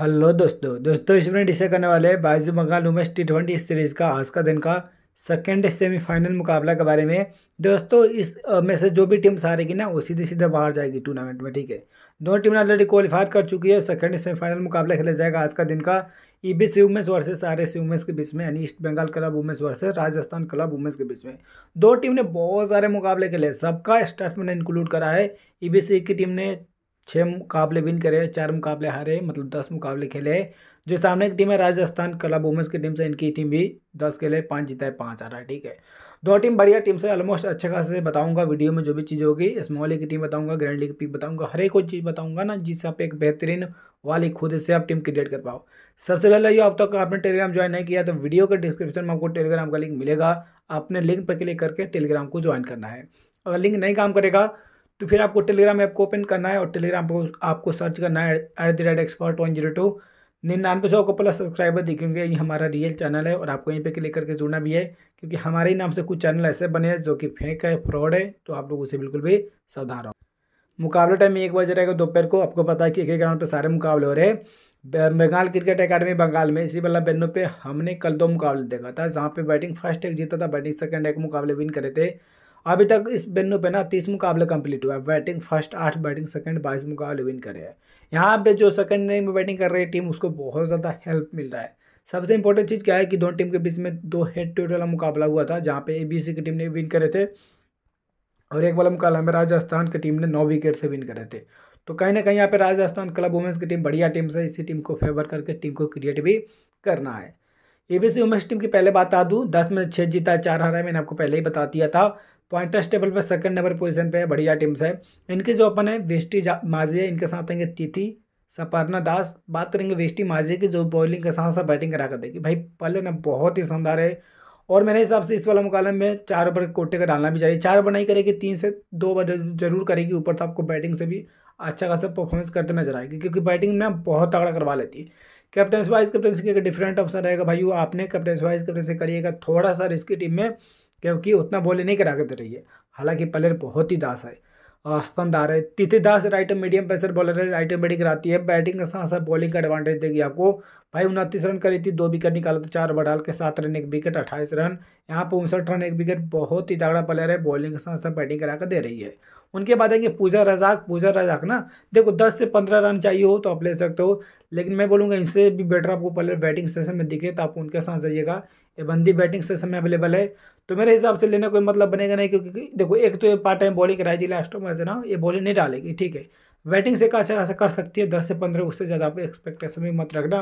hello दोस्तों दोस्तों इस मिनट इसे करने वाले Byju Bengal women's T twenty series का आज का दिन का सेकेंड सेमीफाइनल मुकाबला के बारे में दोस्तों इस में से जो भी टीम सारेगी ना वो सीधे सीधे बाहर जाएगी टूर्नामेंट में ठीक है दोनों टीम ऑलरेडी क्वालिफाई कर चुकी है सेकेंड सेमीफाइनल मुकाबला खेला जाएगा आज का दिन का E B C women's versus R S women's के बीच में यानी east Bengal club women's versus Rajasthan club women's के बीच में दो टीम ने बहुत सारे मुकाबले खेले सबका स्टार्ट इंक्लूड करा है ई बी सी की टीम ने छः मुकाबले विन करे चार मुकाबले हारे मतलब दस मुकाबले खेले जो सामने की टीम है राजस्थान कला वुमेंस की टीम से इनकी टीम भी दस खेले पाँच जीता है पाँच हारा है ठीक है दो टीम बढ़िया टीम से ऑलमोस्ट अच्छे खास से बताऊंगा वीडियो में जो भी चीज़ होगी स्मॉल लीग की टीम बताऊंगा ग्रैंड लीग पिक बताऊंगा हर एक कोई चीज़ बताऊंगा ना जिससे आप एक बेहतरीन वाली खुद से आप टीम क्रिएट कर पाओ सबसे पहले ये अब तक आपने टेलीग्राम ज्वाइन नहीं किया तो वीडियो के डिस्क्रिप्शन में आपको टेलीग्राम का लिंक मिलेगा आपने लिंक पर क्लिक करके टेलीग्राम को ज्वाइन करना है अगर लिंक नहीं काम करेगा तो फिर आपको टेलीग्राम ऐप को ओपन करना है और टेलीग्राम पर आपको सर्च करना है at the rate expert one zero two निन्यानवे सौ को प्लस सब्सक्राइबर दिखेंगे ये हमारा रियल चैनल है और आपको यहीं पे क्लिक करके जुड़ना भी है क्योंकि हमारे ही नाम से कुछ चैनल ऐसे बने हैं जो कि फेंक है फ्रॉड है तो आप लोग उसे बिल्कुल भी सावधान रहो मुकाबला टाइम एक बजे रहेगा दोपहर को आपको पता है कि एक एक ग्राउंड पर सारे मुकाबले हो रहे हैं बंगाल क्रिकेट अकेडमी बंगाल में इसी वाला वेन्यू पर हमने कल दो मुकाबले देखा था जहाँ पर बैटिंग फर्स्ट एक जीता था बैटिंग सेकंड एक मुकाबले विन करे थे अभी तक इस बेनू पे ना तीस मुकाबले कंप्लीट हुआ है बैटिंग फर्स्ट आठ बैटिंग सेकंड बाईस मुकाबले विन करे हैं यहाँ पे जो सेकंड इनिंग में बैटिंग कर रही है टीम उसको बहुत ज़्यादा हेल्प मिल रहा है सबसे इंपॉर्टेंट चीज़ क्या है कि दोनों टीम के बीच में दो हेड टू वाला मुकाबला हुआ था जहाँ पे ए बी सी की टीम ने विन करे थे और एक वाला मुकाबला में राजस्थान की टीम ने नौ विकेट से विन करे थे तो कहीं ना कहीं यहाँ पे राजस्थान क्लब वुमेंस की टीम बढ़िया टीम से इसी टीम को फेवर करके टीम को क्रिएट भी करना है एबीसी वुमेंस टीम की पहले बात आ दूँ दस में छः जीता चार है मैंने आपको पहले ही बता दिया था पॉइंटर्स टेबल पर सेकंड नंबर पोजीशन पे है बढ़िया टीम्स है इनके जो अपन है वेस्टी है इनके साथ आएंगे तिथि सपर्णा दास बात करेंगे वेस्टी माजी की जो बॉलिंग के साथ साथ बैटिंग करा कर देगी भाई पहले ना बहुत ही शानदार है और मेरे हिसाब से इस वाला मुकाबले में चार ओवर कोटे का डालना भी चाहिए चार ओवर नहीं करेगी तीन से दो ओवर जरूर करेगी ऊपर तो आपको बैटिंग से भी अच्छा खासा परफॉर्मेंस करते नजर आएगी क्योंकि बैटिंग ना बहुत तगड़ा करवा लेती है कैप्टनस वाइस कैप्टनसी का डिफरेंट ऑप्शन रहेगा भाई आपने कैप्टन वाइस कैप्टनसी करिएगा थोड़ा सा रिस्की टीम में क्योंकि उतना बॉलिंग नहीं करा के दे रही है हालांकि प्लेयर बहुत ही दास है शानदार है Tithi Das right medium pacer bowler है राइट बैटिंग कराती है बैटिंग के साथ साथ बॉलिंग का एडवांटेज देगी आपको भाई उनतीस रन करी थी दो विकेट निकाला था चार बढ़ाल के सात रन एक विकेट अट्ठाईस रन यहाँ पर उनसठ रन एक विकेट बहुत ही तगड़ा प्लेयर है बॉलिंग के साथ साथ बैटिंग करा कर दे रही है उनके बाद आएंगे पूजा रजाक पूजा रजाक ना देखो दस से पंद्रह रन चाहिए हो तो आप ले सकते हो लेकिन मैं बोलूँगा इनसे भी बेटर आपको पहले बैटिंग सेशन में दिखे तो आप उनके साथ जाइएगा ये बंदी बैटिंग सेशन में अवेलेबल है तो मेरे हिसाब से लेने कोई मतलब बनेगा नहीं क्योंकि देखो एक तो ये पार्ट टाइम बॉलिंग कराई थी लास्ट में ऐसे ना ये बॉलिंग नहीं डालेगी ठीक है बैटिंग से अच्छा खासा कर सकती है दस से पंद्रह उससे ज़्यादा आप एक्सपेक्टेशन भी मत रखना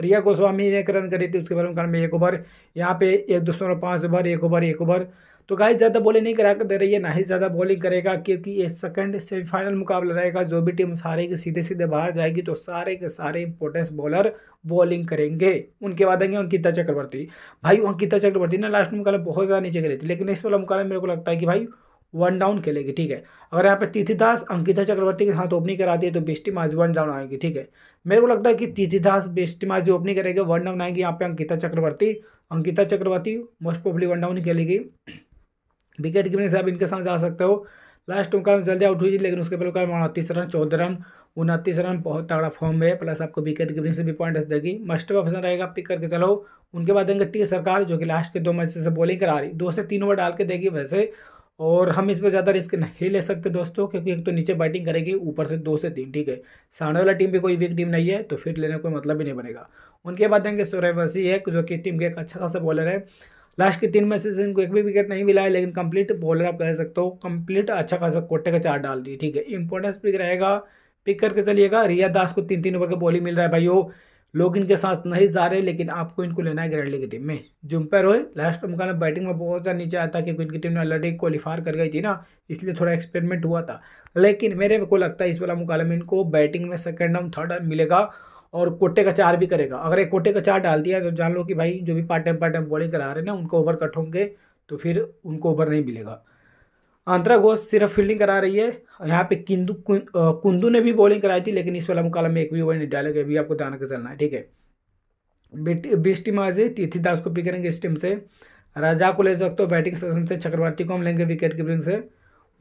रिया गोस्वामी ने एक रन करी थी उसके बारे में कारण में एक ओवर यहाँ पे एक सौ पाँच ओवर एक ओवर एक ओवर तो गाइस ज़्यादा बॉलिंग नहीं करा कर दे रही है ना ही ज़्यादा बॉलिंग करेगा क्योंकि ये सेकंड सेमीफाइनल मुकाबला रहेगा जो भी टीम सारे के सीधे सीधे बाहर जाएगी तो सारे के सारे इंपोर्टेंस बॉलर बॉलिंग करेंगे उनके बाद आएंगे अंकिता चक्रवर्ती भाई अंकिता चक्रवर्ती ने लास्ट मुकाबला बहुत ज़्यादा नीचे करी थी लेकिन इस वाला मुकाबला मेरे को लगता है कि भाई वन डाउन खेलेगी ठीक है अगर यहाँ पे तिथिदास अंकिता चक्रवर्ती के साथ ओपनिंग कराती है तो बेस्टी माजी वन डाउन आएगी ठीक है मेरे को लगता है कि तिथिदास बेस्टी माजी ओपनिंग करेगी वन डाउन आएगी यहाँ पे Ankita Chakraborty Ankita Chakraborty most probably one down ही खेलेगी विकेट कीपिंग से आप इनके साथ जा सकते हो लास्ट ओवर में जल्दी आउट हुई थी लेकिन उसके पहले ओवर उनतीस रन चौदह रन उनतीस रन बहुत तगड़ा फॉर्म है प्लस आपको विकेट कीपिंग से भी पॉइंट देगी मस्ट ऑप्शन रहेगा पिक करके चलो उनके बाद देंगे टी सरकार जो कि लास्ट के दो मैच से बॉलिंग करा रही दो से तीन ओवर डाल के देगी वैसे और हम इस पर ज़्यादा रिस्क नहीं ले सकते दोस्तों क्योंकि एक तो नीचे बैटिंग करेगी ऊपर से दो से तीन ठीक है सामने वाला टीम भी कोई वीक टीम नहीं है तो फिर लेने कोई मतलब ही नहीं बनेगा उनके बाद आएंगे सोरेब वसी एक जो कि टीम के एक अच्छा खासा बॉलर है लास्ट के तीन से इनको एक भी विकेट नहीं मिला है लेकिन कंप्लीट बॉलर आप कह सकते हो कंप्लीट अच्छा खासा कोटे का चार डाल दी ठीक है इंपॉर्टेंस पिक रहेगा पिक करके चलिएगा रिया दास को तीन तीन ओवर का बॉलिंग मिल रहा है भाई वो लोग इनके साथ नहीं जा रहे लेकिन आपको इनको लेना है ग्रैंडली की टीम में जुम्पर रोय लास्ट मुकाबला बैटिंग में बहुत ज़्यादा नीचे आया था क्योंकि इनकी टीम ने ऑलरेडी क्वालिफायर कर गई थी ना इसलिए थोड़ा एक्सपेरिमेंट हुआ था लेकिन मेरे को लगता है इस वाला मुकाबला में इनको बैटिंग में सेकेंड और थर्ड मिलेगा और कोटे का चार भी करेगा अगर एक कोटे का चार डाल दिया तो जान लो कि भाई जो भी part time part time bowling करा रहे ना उनको ओवर कट होंगे तो फिर उनको ओवर नहीं मिलेगा आंध्रा घोष सिर्फ फील्डिंग करा रही है यहाँ पे किंदू कुंदू ने भी बॉलिंग कराई थी लेकिन इस वाला मुकाबला में एक भी ओवर नहीं डाले गए अभी आपको ध्यान रखकर चलना है ठीक है बीस टीम आज तिथि दास को पिक करेंगे इस टीम से राजा को ले सकते हो बैटिंग सेक्शन से चक्रवर्ती को हम लेंगे विकेट कीपिंग से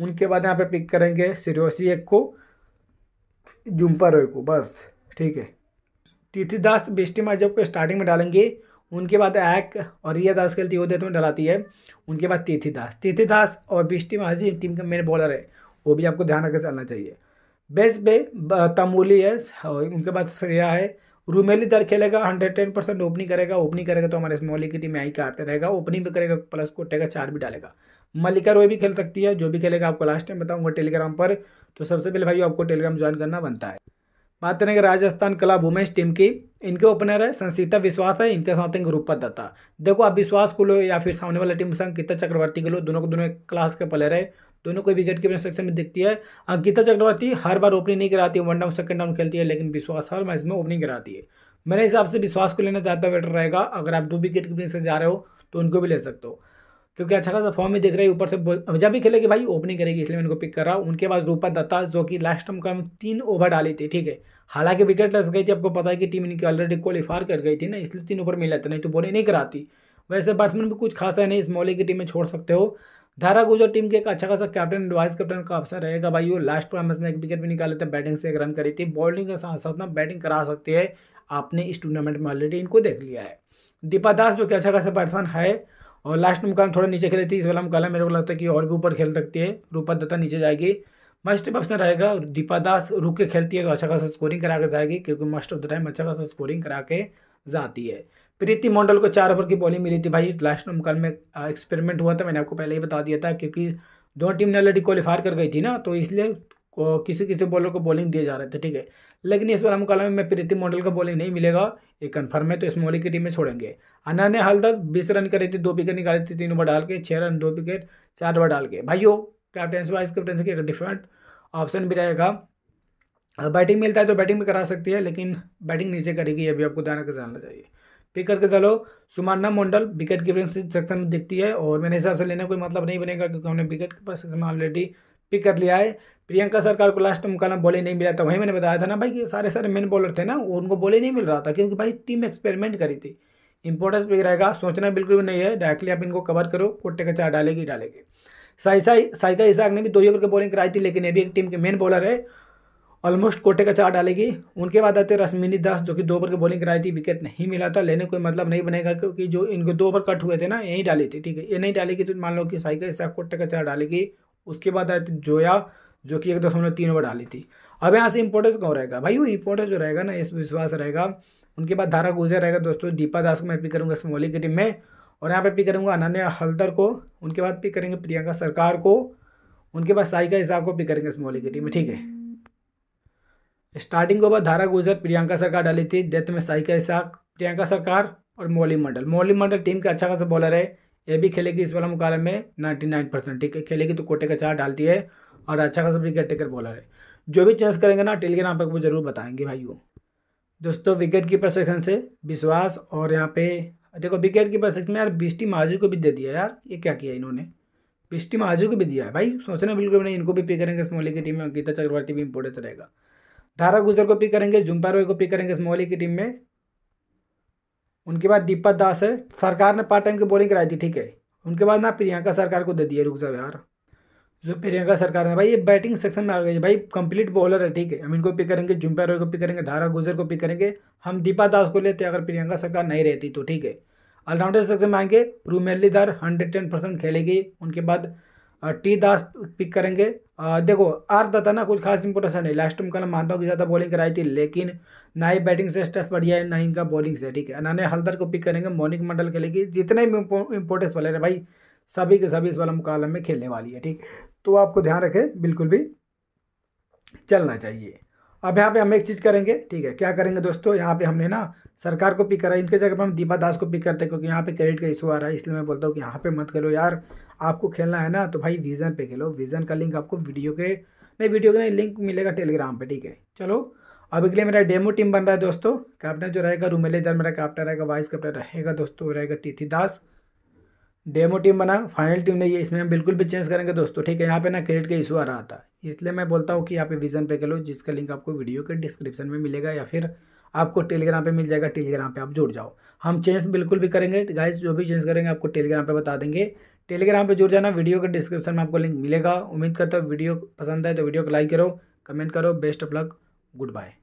उनके बाद यहाँ पे पिक करेंगे सिरोसी एक को जुम्पा रॉय को बस ठीक है तिथि दास बीस टीम आज आपको स्टार्टिंग में डालेंगे उनके बाद ऐक और रिया दास खेलती वो में डलाती है उनके बाद तिथि दास तिथि दास और बिष्टि महाजी टीम का मेन बॉलर है वो भी आपको ध्यान रखकर चलना चाहिए बेस्ट बे तमूली है और उनके बाद श्रेया है रूमेली दर खेलेगा हंड्रेड टेन परसेंट ओपनिंग करेगा ओपनिंग करेगा तो हमारे स्मॉली की टीम आई काटते रहेगा ओपनिंग भी करेगा प्लस को टेगा चार भी डालेगा मल्लिका रोय भी खेल सकती है जो भी खेलेगा आपको लास्ट टाइम बताऊंगा टेलीग्राम पर तो सबसे पहले भाई आपको टेलीग्राम ज्वाइन करना बनता है बात करेंगे राजस्थान क्लब वुमेंस टीम की इनके ओपनर है संसिता विश्वास है इनके साथ एक रूपत दत्ता देखो आप विश्वास को लो या फिर सामने वाला टीम संग कीता चक्रवर्ती को लो दोनों को दोनों एक क्लास के प्लेयर है दोनों को विकेट कीपिंग सेक्शन में दिखती है अंकिता हाँ, चक्रवर्ती हर बार ओपनिंग नहीं कराती है वन डाउन सेकंड डाउन खेलती है लेकिन विश्वास हर मैच में ओपनिंग कराती है मेरे हिसाब से विश्वास को लेना ज़्यादा बेटर रहेगा अगर आप दो विकेट कीपिंग से जा रहे हो तो उनको भी ले सकते हो क्योंकि अच्छा खासा फॉर्म में दिख रही है ऊपर से जब भी खेलेगी भाई ओपनिंग करेगी इसलिए मैं इनको पिक कर रहा हूँ उनके बाद रूपा दत्ता जो कि लास्ट टाइम कम तीन ओवर डाली थी ठीक है हालांकि विकेट लस गई थी आपको पता है कि टीम इनकी ऑलरेडी क्वालिफायर कर गई थी ना इसलिए तीन ओवर मिला था नहीं तो बॉलिंग नहीं कराती वैसे बैट्समैन भी कुछ खास है नहीं इस मौले की टीम में छोड़ सकते हो धारा गुजर टीम के एक अच्छा खासा कैप्टन वाइस कैप्टन का अवसर रहेगा भाई वो लास्ट पर में एक विकेट भी निकाले थे बैटिंग से एक रन करी थी बॉलिंग के साथ साथ ना बैटिंग करा सकती है आपने इस टूर्नामेंट में ऑलरेडी इनको देख लिया है दीपा दास जो कि अच्छा खासा बैट्समैन है और लास्ट मुकाम थोड़ा नीचे खेली थी इस वाला मुकाला मेरे को लगता है कि और भी ऊपर खेल सकती है रूपा दत्ता नीचे जाएगी मस्ट ऑप्शन रहेगा दीपा दास रुक के खेलती है तो अच्छा खासा स्कोरिंग करा के जाएगी क्योंकि मस्ट ऑफ द टाइम अच्छा खासा स्कोरिंग करा के जाती है प्रीति मंडल को चार ओवर की बॉलिंग मिली थी भाई लास्ट मुकाल में एक्सपेरिमेंट हुआ था मैंने आपको पहले ही बता दिया था क्योंकि दोनों टीम ने ऑलरेडी क्वालिफायर कर गई थी ना तो इसलिए और किसी किसी बॉलर को बॉलिंग दिए जा रहे थे ठीक है लेकिन इस बार हम कॉलम में प्रीति मॉडल का बॉलिंग नहीं मिलेगा ये कन्फर्म है तो इस मौलिक की टीम में छोड़ेंगे अन्ना ने हाल तक बीस रन करे थे दो विकेट निकाले थे तीन ओवर डाल के छः रन दो विकेट चार ओवर डाल के भाइयों कैप्टनसी वाइस कैप्टनसी एक डिफरेंट ऑप्शन भी रहेगा बैटिंग मिलता है तो बैटिंग भी करा सकती है लेकिन बैटिंग नीचे करेगी ये भी आपको ध्यान रखकर जानना चाहिए पिक करके चलो Sumana Mandal wicket keeping section में दिखती है और मेरे हिसाब से लेने कोई मतलब नहीं बनेगा क्योंकि हमने विकेट कीपर सेक्शन में ऑलरेडी पिक कर लिया है प्रियंका सरकार को लास्ट में मुकाबला बॉलिंग नहीं मिला था वहीं मैंने बताया था ना भाई कि सारे सारे मेन बॉलर थे ना उनको बॉलिंग नहीं मिल रहा था क्योंकि भाई टीम एक्सपेरिमेंट करी थी इंपॉर्टेंस भी रहेगा सोचना बिल्कुल भी नहीं है डायरेक्टली आप इनको कवर करो कोटे का चार डालेगी डालेगी साई साई साइका इसाक ने भी दो ही ओवर की बॉलिंग कराई थी लेकिन ये भी एक टीम के मेन बॉलर है ऑलमोस्ट कोटे का चार डालेगी उनके बाद आते रश्मिनी दास जो कि दो ओवर की बॉलिंग कराई थी विकेट नहीं मिला था लेने कोई मतलब नहीं बनेगा क्योंकि जो इनके दो ओवर कट हुए थे ना यहीं डाली थी ठीक है ये नहीं डालेगी तो मान लो कि साइका इसाक कोटे का चार डालेगी उसके बाद आए थे जोया जो कि एक दशमलव तीन ओवर डाली थी अब यहाँ से इम्पोर्टेंस कौन रहेगा भाई वो इंपॉर्टेंस जो रहेगा ना इस विश्वास रहेगा उनके बाद धारा गुजर रहेगा दोस्तों दीपा दास को मैं पिक करूँगा समोली की टीम में और यहाँ पे पिक करूँगा अनन्या हल्दर को उनके बाद पिक करेंगे प्रियंका सरकार को उनके बाद साइका हिसाब को पिक करेंगे समोली की टीम में ठीक है स्टार्टिंग के बाद धारा गुजर प्रियंका सरकार डाली थी डेथ में साइका हिसाब प्रियंका सरकार और मौली मंडल मौली मंडल टीम का अच्छा खासा बॉलर है ये भी खेलेगी इस वाला मुकाबले में नाइन्टी नाइन परसेंट ठीक है खेलेगी तो कोटे का चार डालती है और अच्छा खासा विकेट टेकर बॉलर है जो भी चेस करेंगे ना टेलीग्राम पर आपको जरूर बताएंगे भाइयों दोस्तों विकेट कीपर सेक्शन से विश्वास और यहाँ पे देखो विकेट कीपर सेक्शन में यार बिस्टी महाजू को भी दे दिया यार ये क्या किया इन्होंने बिस्टी महाजू को भी दिया है भाई सोचना बिल्कुल नहीं इनको भी पी करेंगे स्मोली की टीम में गीता चक्रवर्ती भी इंपोर्टेंस रहेगा धारा गुजर को पिक करेंगे जुम्पा रॉय को पिक करेंगे स्मोली की टीम में उनके बाद दीपक दास है सरकार ने पार्ट टाइम की बोलिंग कराई थी ठीक है उनके बाद ना प्रियंका सरकार को दे दिया रुक जाओ यार जो प्रियंका सरकार ने भाई ये बैटिंग सेक्शन में आ गई भाई कंप्लीट बॉलर है ठीक है हम इनको पिक करेंगे जुम्पा रॉय को पिक करेंगे धारा गुजर को पिक करेंगे हम दीपा दास को लेते अगर प्रियंका सरकार नहीं रहती तो ठीक है ऑलराउंडर सेक्शन में आएंगे रूमेलीदार हंड्रेड टेन परसेंट खेलेगी उनके बाद टी दास पिक करेंगे आ, देखो आर ना कुछ खास है नहीं लास्ट टाइम का मानता हूँ कि ज़्यादा बॉलिंग कराई थी लेकिन ना ही बैटिंग से स्टेप बढ़िया है ना ही इनका बॉलिंग से ठीक है अनाने हल्दर को पिक करेंगे मोनिक मंडल के लिए जितने भी इंपोर्टेंस वाले है भाई सभी के सभी इस वाला मुकाबला में खेलने वाली है ठीक तो आपको ध्यान रखें बिल्कुल भी चलना चाहिए अब यहाँ पे हम एक चीज़ करेंगे ठीक है क्या करेंगे दोस्तों यहाँ पे हमने ना सरकार को पिक करा इनके जगह पे हम दीपा दास को पिक करते हैं क्योंकि यहाँ पे क्रेडिट का इशू आ रहा है इसलिए मैं बोलता हूँ कि यहाँ पे मत खेलो यार आपको खेलना है ना तो भाई विजन पे खेलो विजन का लिंक आपको वीडियो के नहीं वीडियो का नहीं लिंक मिलेगा टेलीग्राम पर ठीक है चलो अब के लिए मेरा डेमो टीम बन रहा है दोस्तों कैप्टन जो रहेगा रूमेलेदार मेरा कैप्टन रहेगा वाइस कैप्टन रहेगा दोस्तों रहेगा तिथि दास डेमो टीम बना फाइनल टीम नहीं है इसमें हम बिल्कुल भी चेंज करेंगे दोस्तों ठीक है यहाँ पे ना क्रेडिट का इशू आ रहा था इसलिए मैं बोलता हूँ कि यहाँ पे विजन पे खेलो जिसका लिंक आपको वीडियो के डिस्क्रिप्शन में मिलेगा या फिर आपको टेलीग्राम पे मिल जाएगा टेलीग्राम पे आप जुड़ जाओ हम चेंज बिल्कुल भी करेंगे गाइस जो भी चेंज करेंगे आपको टेलीग्राम पर बता देंगे टेलीग्राम पर जुड़ जाना वीडियो के डिस्क्रिप्शन में आपको लिंक मिलेगा उम्मीद करता हूँ वीडियो पसंद आए तो वीडियो को लाइक करो कमेंट करो best of luck good bye